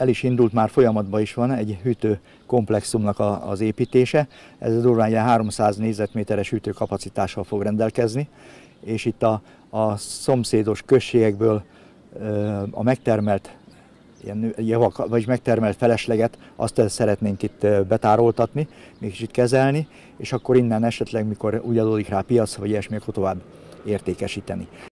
el is indult, már folyamatban is van egy hűtő komplexumnak a, az építése. Ez a durván 300 négyzetméteres hűtőkapacitással fog rendelkezni, és itt a, a szomszédos községekből a megtermelt ilyen javak, vagy megtermelt felesleget, azt szeretnénk itt betároltatni, még kicsit kezelni, és akkor innen esetleg, mikor úgy adódik rá piac, vagy ilyesmi, akkor tovább értékesíteni.